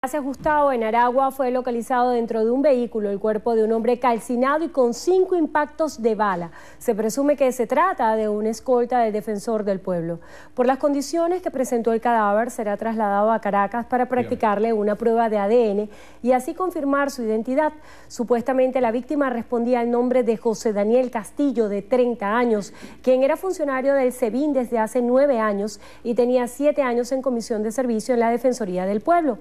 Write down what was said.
Gracias, Gustavo. En Aragua fue localizado dentro de un vehículo el cuerpo de un hombre calcinado y con cinco impactos de bala. Se presume que se trata de una escolta del defensor del pueblo. Por las condiciones que presentó el cadáver, será trasladado a Caracas para practicarle una prueba de ADN y así confirmar su identidad. Supuestamente la víctima respondía al nombre de José Daniel Castillo, de 30 años, quien era funcionario del SEBIN desde hace nueve años y tenía siete años en comisión de servicio en la Defensoría del Pueblo.